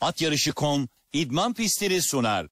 Atyarışı.com idman pistleri sunar.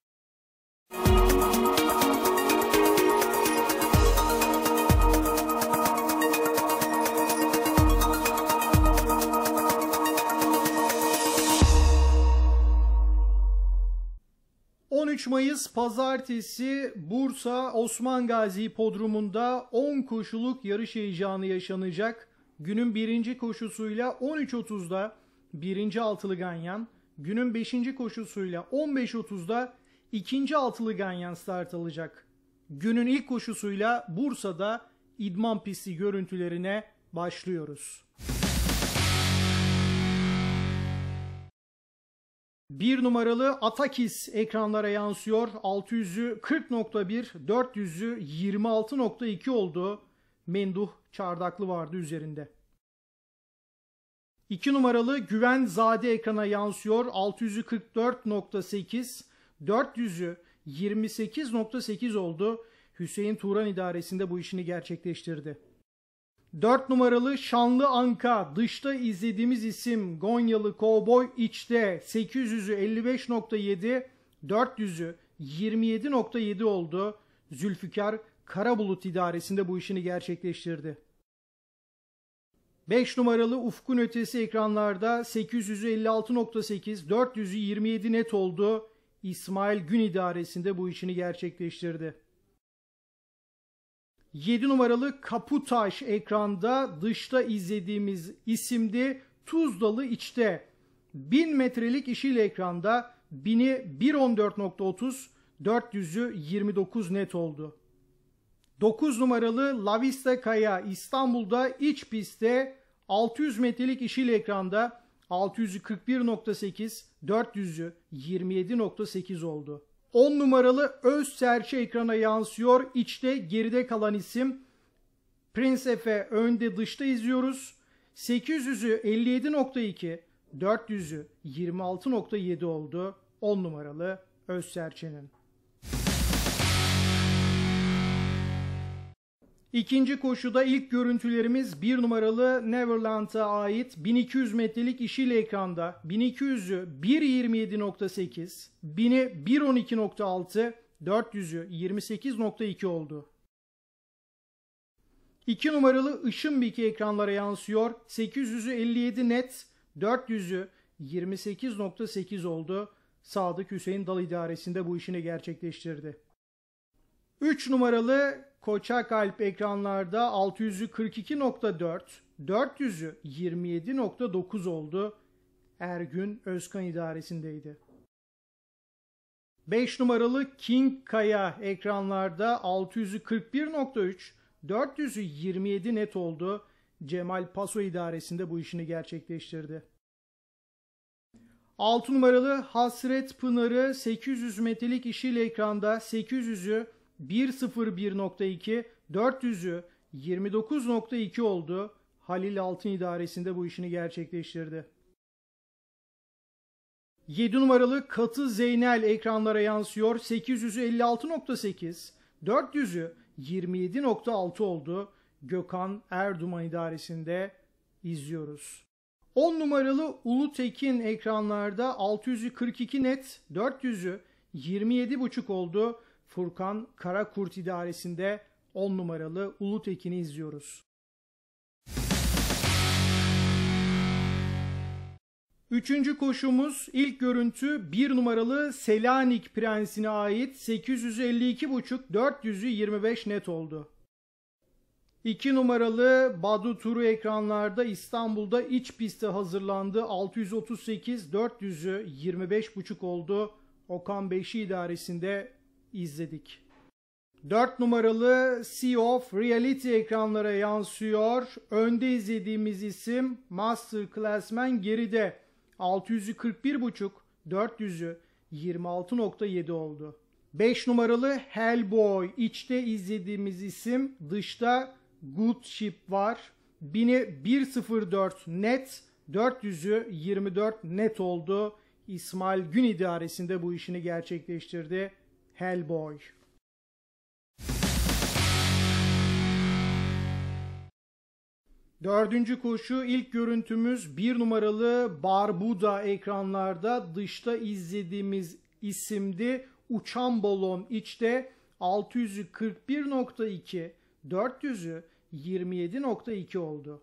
Mayıs pazartesi Bursa Osman Gazi Podrumunda 10 koşuluk yarış heyecanı yaşanacak. Günün birinci koşusuyla 13.30'da birinci altılı ganyan, günün 5. koşusuyla 15.30'da ikinci altılı ganyan start alacak. Günün ilk koşusuyla Bursa'da idman pisti görüntülerine başlıyoruz. Bir numaralı Atakis ekranlara yansıyor. 600'ü 40.1, 400'ü 26.2 oldu. Menduh Çardaklı vardı üzerinde. 2 numaralı Güven Zade ekrana yansıyor. 644.8, 400'ü 28.8 oldu. Hüseyin Turan idaresinde bu işini gerçekleştirdi. 4 numaralı Şanlı Anka dışta izlediğimiz isim Gonyalı Kovboy içte 800'ü 55.7 400'ü 27.7 oldu. Zülfikar Karabulut idaresinde bu işini gerçekleştirdi. 5 numaralı ufkun ötesi ekranlarda 856.8 427 net oldu. İsmail Gün idaresinde bu işini gerçekleştirdi. 7 numaralı Kaputaş ekranda dışta izlediğimiz isimdi. Tuzdalı içte 1000 metrelik işiyle ekranda 1000'i 1.14.30, 400'ü 29 net oldu. 9 numaralı Lavista Kaya İstanbul'da iç pistte 600 metrelik işil ekranda 641.8, 400'ü 27.8 oldu. 10 numaralı öz serçe ekrana yansıyor. İçte geride kalan isim Prince Efe önde dışta izliyoruz. 800'ü 57.2, 400'ü 26.7 oldu. 10 numaralı öz serçenin. İkinci koşuda ilk görüntülerimiz bir numaralı Neverland'a ait 1200 metrelik işil ekranda 1200'ü 1.27.8, 1000'i 1.12.6, 400'ü 28.2 oldu. 2 numaralı ışın biki ekranlara yansıyor. 800'ü 57 net, 400'ü 28.8 oldu. Sadık Hüseyin Dal İdaresi'nde bu işini gerçekleştirdi. 3 numaralı Koçak Alp ekranlarda 642.4, 400'ü 27.9 oldu. Ergün Özkan idaresindeydi. 5 numaralı King Kaya ekranlarda 641.3, 400'ü 27 net oldu. Cemal Paso idaresinde bu işini gerçekleştirdi. 6 numaralı Hasret Pınarı 800 metrelik işiyle ekranda 800'ü 101.2 400'ü 29.2 oldu. Halil Altın idaresinde bu işini gerçekleştirdi. 7 numaralı katı Zeynel ekranlara yansıyor. 800'ü 56.8, 400'ü 27.6 oldu. Gökhan Erduman idaresinde izliyoruz. 10 numaralı Ulutekin ekranlarda 642 net, 400'ü 27.5 oldu. Furkan Karakurt idaresinde 10 numaralı Ulutekin'i izliyoruz. 3. koşumuz ilk görüntü 1 numaralı Selanik Prensi'ne ait 852,5 425 net oldu. 2 numaralı Badu Turu ekranlarda İstanbul'da iç piste hazırlandı. 638 400'ü 25,5 oldu. Okan Beşi idaresinde izledik. 4 numaralı Sea of Reality ekranlara yansıyor. Önde izlediğimiz isim Master Classman geride. 641.5, 400'ü 26.7 oldu. 5 numaralı Hellboy. içte izlediğimiz isim dışta Good Ship var. 1000'i 104 net, 400'ü 24 net oldu. İsmail Gün idaresinde bu işini gerçekleştirdi. Hellboy. Dördüncü koşu ilk görüntümüz bir numaralı Barbuda ekranlarda dışta izlediğimiz isimdi. Uçan balon içte 641.2, 400'ü 27.2 oldu.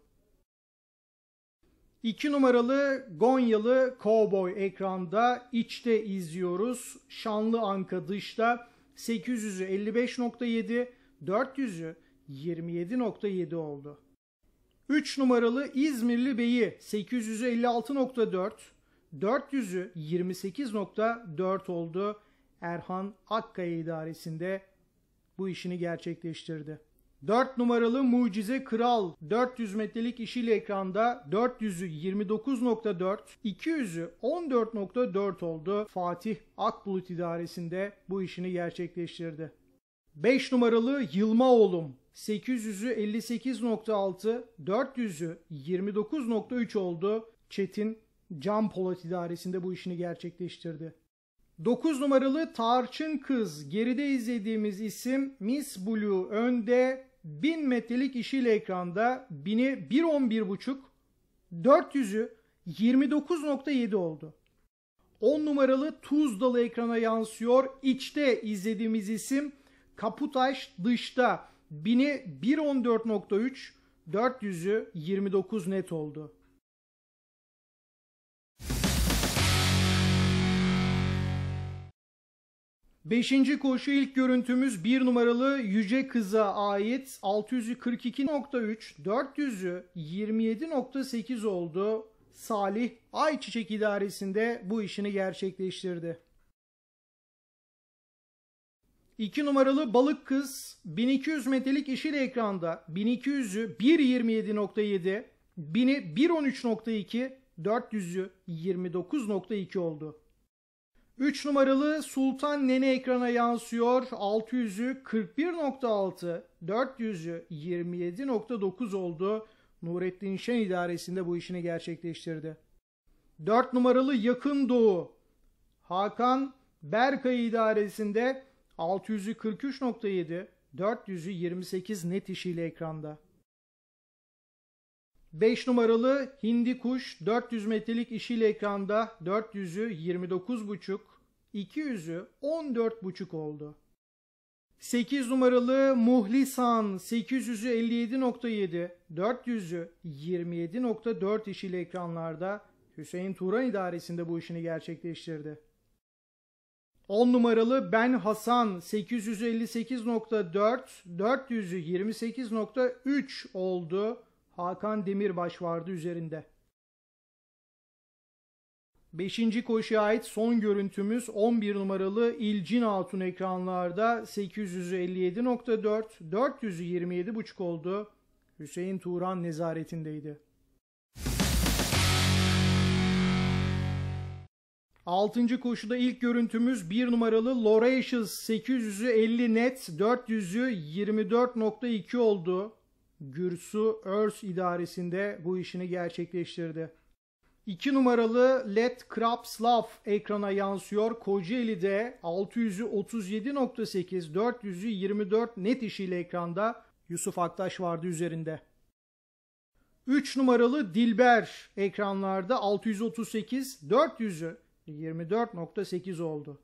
2 numaralı Gonyalı Cowboy ekranda içte izliyoruz. Şanlı Anka dışta 855.7 55.7, 400'ü 27.7 oldu. 3 numaralı İzmirli Bey'i 856.4 56.4, 400'ü 28.4 oldu. Erhan Akkaya idaresinde bu işini gerçekleştirdi. 4 numaralı Mucize Kral 400 metrelik işil ekranda 400'ü 29.4, 200'ü 14.4 oldu. Fatih Akbulut idaresinde bu işini gerçekleştirdi. 5 numaralı Yılma Oğlum 800'ü 58.6, 400'ü 29.3 oldu. Çetin Can Polat idaresinde bu işini gerçekleştirdi. 9 numaralı Tarçın Kız geride izlediğimiz isim Miss Blue önde 1000 metrelik işiyle ekranda 1000'i 1.11.5 400'ü 29.7 oldu. 10 numaralı Tuzdalı ekrana yansıyor. İçte izlediğimiz isim Kaputaş dışta 1000'i 1.14.3 400'ü 29 net oldu. Beşinci koşu ilk görüntümüz bir numaralı Yüce Kız'a ait 642.3, 400'ü 27.8 oldu. Salih Ayçiçek idaresinde bu işini gerçekleştirdi. 2 numaralı Balık Kız 1200 metrelik işil ekranda 1200'ü 1.27.7, 1000'i 1.13.2, 400'ü 29.2 oldu. 3 numaralı Sultan Nene ekrana yansıyor. 600'ü 41.6, 400'ü 27.9 oldu. Nurettin Şen idaresinde bu işini gerçekleştirdi. 4 numaralı Yakın Doğu Hakan Berkay idaresinde 600'ü 43.7, 400'ü 28 net işiyle ekranda. 5 numaralı Hindi Kuş 400 metrelik işiyle ekranda 400'ü 29.5, 200'ü 14,5 oldu. 8 numaralı Muhlisan 857.7, 400'ü 27.4 iş ile ekranlarda Hüseyin Turan idaresinde bu işini gerçekleştirdi. 10 numaralı Ben Hasan 858.4, 400'ü 28.3 oldu. Hakan Demirbaş vardı üzerinde. Beşinci koşuya ait son görüntümüz 11 numaralı İlcin Altun ekranlarda 857.4, 427.5 oldu. Hüseyin Turan nezaretindeydi. Altıncı koşuda ilk görüntümüz 1 numaralı Loracious 850 net 400'ü 24.2 oldu. Gürsu Örs idaresinde bu işini gerçekleştirdi. 2 numaralı Let Craps Love ekrana yansıyor. Kocaeli'de 600'ü 37.8, 400'ü 24 net işiyle ekranda. Yusuf Aktaş vardı üzerinde. 3 numaralı Dilber ekranlarda 638, 400'ü 24.8 oldu.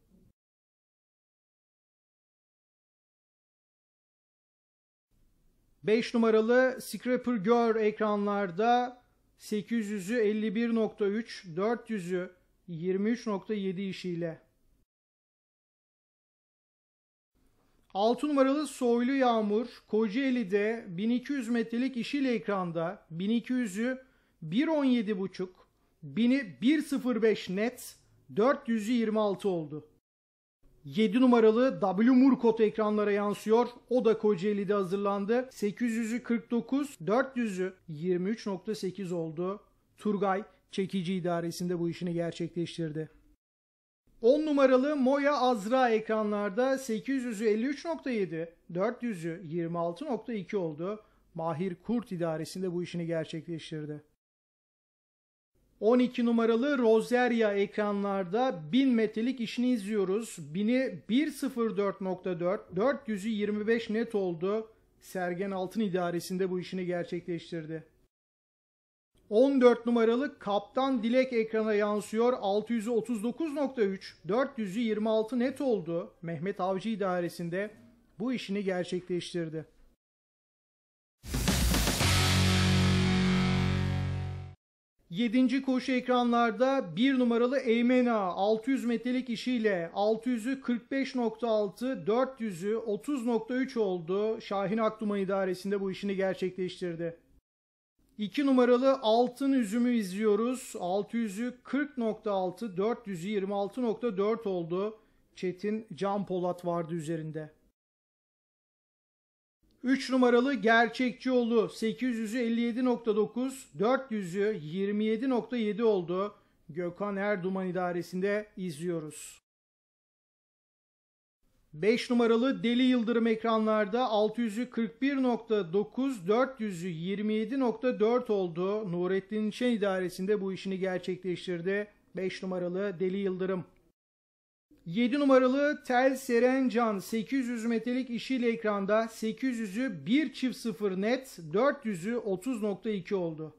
Beş numaralı Scrapper Girl ekranlarda 800'ü 51.3, 400'ü 23.7 işiyle. 6 numaralı Soylu Yağmur Kocaeli'de 1200 metrelik işiyle ekranda 1200'ü 1.17.5, 1000'i 1.05 net, 400'ü 26 oldu. 7 numaralı W Murkot ekranlara yansıyor. O da Kocaeli'de hazırlandı. 800'ü 49, 400'ü 23.8 oldu. Turgay çekici idaresinde bu işini gerçekleştirdi. 10 numaralı Moya Azra ekranlarda 800'ü 53.7, 400'ü 26.2 oldu. Mahir Kurt idaresinde bu işini gerçekleştirdi. 12 numaralı Rosaria ekranlarda 1000 metrelik işini izliyoruz. 1000'i 1.04.4, 400'ü 25 net oldu. Sergen Altın idaresinde bu işini gerçekleştirdi. 14 numaralı Kaptan Dilek ekrana yansıyor. 639.3, 400'ü 26 net oldu. Mehmet Avcı idaresinde bu işini gerçekleştirdi. 7. koşu ekranlarda 1 numaralı Eymena 600 metrelik işiyle 600'ü 45.6, 400'ü 30.3 oldu. Şahin Aktuma idaresinde bu işini gerçekleştirdi. 2 numaralı altın üzümü izliyoruz. 600'ü 40.6, 400'ü 26.4 oldu. Çetin Can Polat vardı üzerinde. 3 numaralı gerçekçi oldu. 800'ü 57.9, 400'ü 27.7 oldu. Gökhan Erduman idaresinde izliyoruz. 5 numaralı Deli Yıldırım ekranlarda 641.9 41.9, 400'ü 27.4 oldu. Nurettin Şen idaresinde bu işini gerçekleştirdi. 5 numaralı Deli Yıldırım. 7 numaralı Tel Serencan 800 metrelik işiyle ekranda 800'ü 1 çift 0 net 400'ü 30.2 oldu.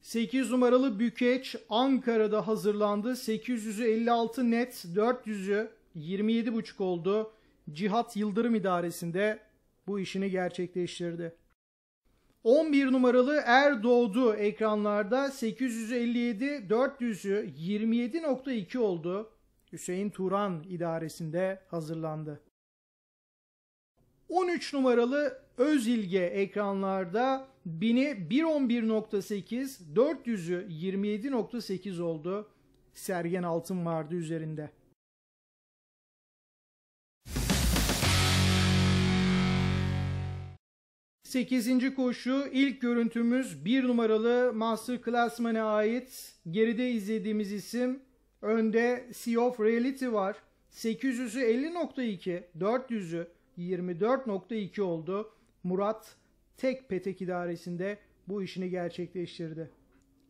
Sekiz numaralı Bükeç Ankara'da hazırlandı. 800'ü 56 net, 400'ü 27,5 oldu. Cihat Yıldırım idaresinde bu işini gerçekleştirdi. 11 numaralı Er doğdu ekranlarda 857 400'ü 27.2 oldu. Hüseyin Turan idaresinde hazırlandı. 13 numaralı Özilge ekranlarda 1000'i 111.8, 400'ü 27.8 oldu. Sergen Altın vardı üzerinde. 8. koşu ilk görüntümüz 1 numaralı Master Klasman'a ait. Geride izlediğimiz isim önde Sea of Reality var. 800'ü 50.2, 400'ü 24.2 oldu. Murat tek petek idaresinde bu işini gerçekleştirdi.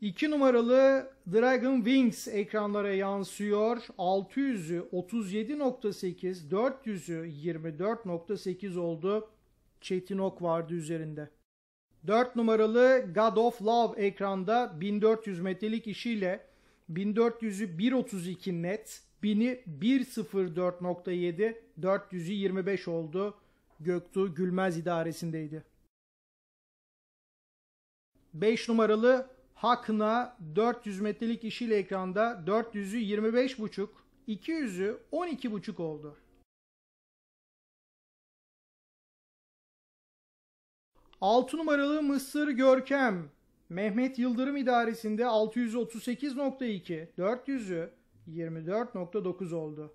2 numaralı Dragon Wings ekranlara yansıyor. 600'ü 37.8, 400'ü 24.8 oldu. Çetin Ok vardı üzerinde. 4 numaralı God of Love ekranda 1400 metrelik işiyle 1400'ü 1.32 net, 1000'i 1.04.7, 400'ü 25 oldu. Göktuğ Gülmez idaresindeydi. 5 numaralı Hakna 400 metrelik işiyle ekranda 400'ü 25.5, 200'ü 12.5 oldu. 6 numaralı Mısır Görkem Mehmet Yıldırım idaresinde 638.2 400'ü 24.9 oldu.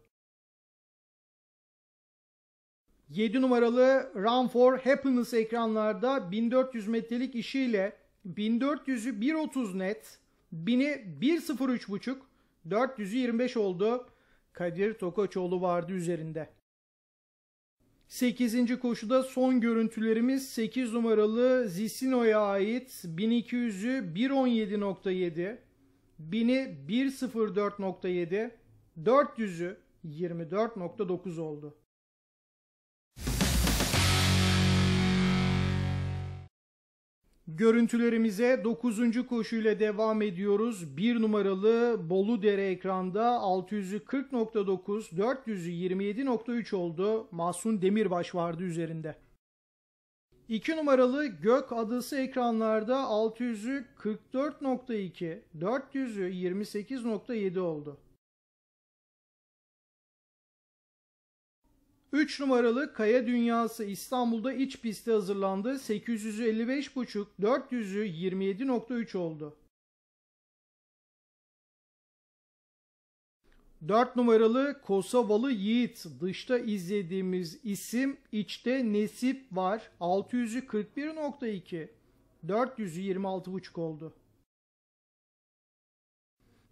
7 numaralı Run for Happiness ekranlarda 1400 metrelik işiyle 1400'ü 1.30 net, 1000'i 1.03.5, 400'ü 25 oldu. Kadir Tokaçoğlu vardı üzerinde. 8. koşuda son görüntülerimiz 8 numaralı Zisino'ya ait 1200'ü 1.17.7, 1000'i 1.04.7, 400'ü 24.9 oldu. Görüntülerimize 9. koşuyla devam ediyoruz. 1 numaralı Bolu Dere ekranda 640.9, 427.3 oldu. Mahsun Demirbaş vardı üzerinde. 2 numaralı Gök Adası ekranlarda 644.2, 428.7 oldu. 3 numaralı Kaya Dünyası İstanbul'da iç pistte hazırlandı. 855,5, 400'ü 27.3 oldu. 4 numaralı Kosovalı Yiğit. Dışta izlediğimiz isim, içte Nesip var. 641.2 426.5 oldu.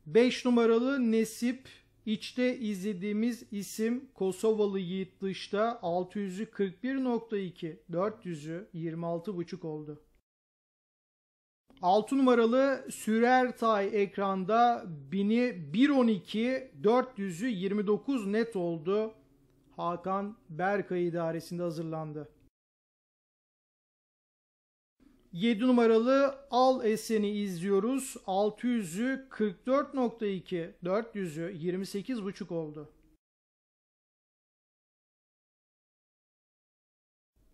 5 numaralı Nesip İçte izlediğimiz isim Kosovalı Yiğit dışta 600'ü 400'ü 26.5 oldu. 6 numaralı Sürertay ekranda 1000'i 112, 400'ü 29 net oldu. Hakan Berkay idaresinde hazırlandı. 7 numaralı Al Esen'i izliyoruz. 600'ü 44.2, 400'ü 28.5 oldu.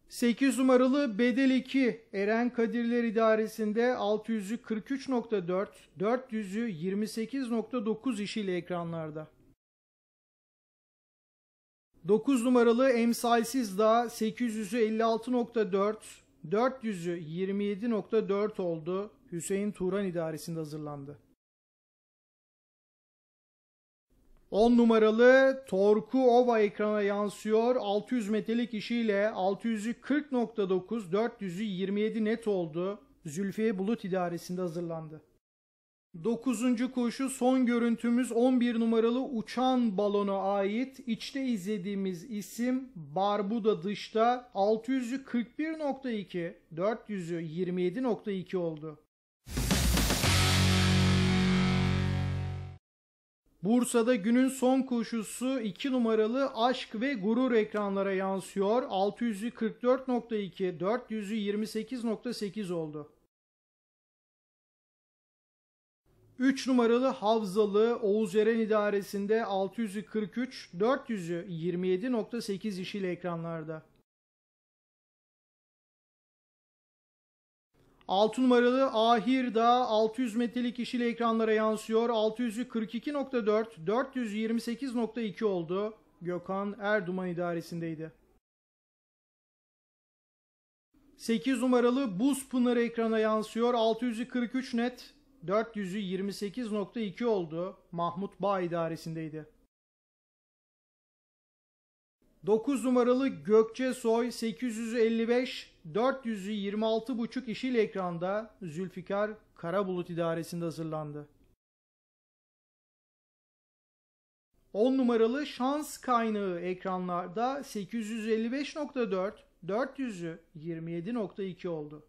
8 numaralı Bedel 2 Eren Kadirler İdaresi'nde 600'ü 43.4, 400'ü 28.9 işiyle ekranlarda. 9 numaralı Emsalsiz Dağ 800'ü 56.4, 400'ü 27.4 oldu. Hüseyin Turan idaresinde hazırlandı. 10 numaralı Torku Ova ekrana yansıyor. 600 metrelik işiyle 600'ü 40.9, 400'ü 27 net oldu. Zülfiye Bulut idaresinde hazırlandı. Dokuzuncu koşu son görüntümüz 11 numaralı uçan balona ait. İçte izlediğimiz isim Barbuda dışta 600'ü 41.2, 400'ü 27.2 oldu. Bursa'da günün son koşusu 2 numaralı Aşk ve Gurur ekranlara yansıyor. 600'ü 44.2, 400'ü 28.8 oldu. 3 numaralı Havzalı Oğuz Eren idaresinde 643, 400'ü 27.8 işiyle ekranlarda. 6 numaralı Ahir Ahirda 600 metrelik işiyle ekranlara yansıyor. 642.4, 428.2 oldu. Gökhan Erduman idaresindeydi. 8 numaralı Buz Pınarı ekrana yansıyor. 643 net, 400'ü 28.2 oldu. Mahmut Bağ idaresindeydi. 9 numaralı Gökçe Soy 855 400'ü 26.5 işiyle ekranda Zülfikar Karabulut idaresinde hazırlandı. 10 numaralı şans kaynağı ekranlarda 855.4 400'ü 27.2 oldu.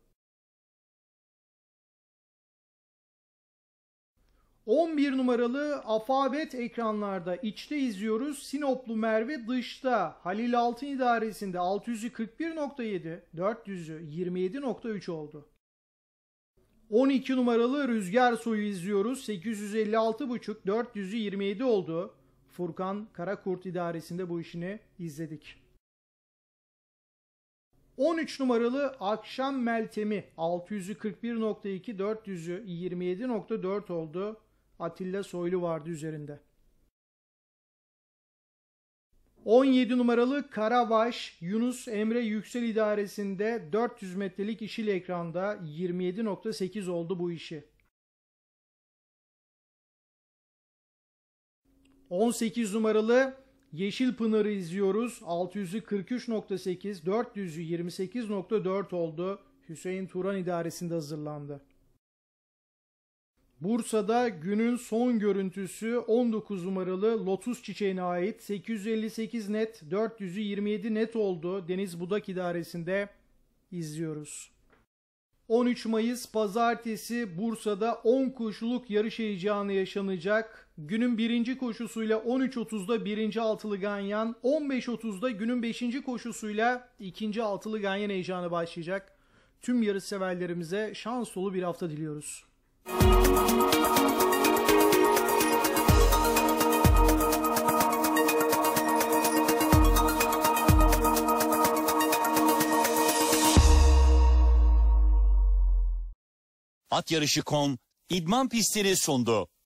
11 numaralı Afabet ekranlarda içte izliyoruz. Sinoplu Merve dışta. Halil Altın idaresinde 641.7, 400'ü 27.3 oldu. 12 numaralı Rüzgar Soyu izliyoruz. 856.5, 400'ü 27 oldu. Furkan Karakurt idaresinde bu işini izledik. 13 numaralı Akşam Meltemi 641.2, 400'ü 27.4 oldu. Atilla Soylu vardı üzerinde. 17 numaralı Karavaş Yunus Emre Yüksel İdaresi'nde 400 metrelik işil ekranda 27.8 oldu bu işi. 18 numaralı Yeşil Pınar'ı izliyoruz. 600'ü 43.8, 400'ü 28.4 oldu. Hüseyin Turan idaresinde hazırlandı. Bursa'da günün son görüntüsü 19 numaralı Lotus çiçeğine ait 858 net 427 net oldu Deniz Budak İdaresi'nde izliyoruz. 13 Mayıs pazartesi Bursa'da 10 koşuluk yarış heyecanı yaşanacak. Günün birinci koşusuyla 13.30'da birinci altılı ganyan, 15.30'da günün beşinci koşusuyla ikinci altılı ganyan heyecanı başlayacak. Tüm yarış severlerimize şans dolu bir hafta diliyoruz. At Yarışı.com idman pistleri sundu.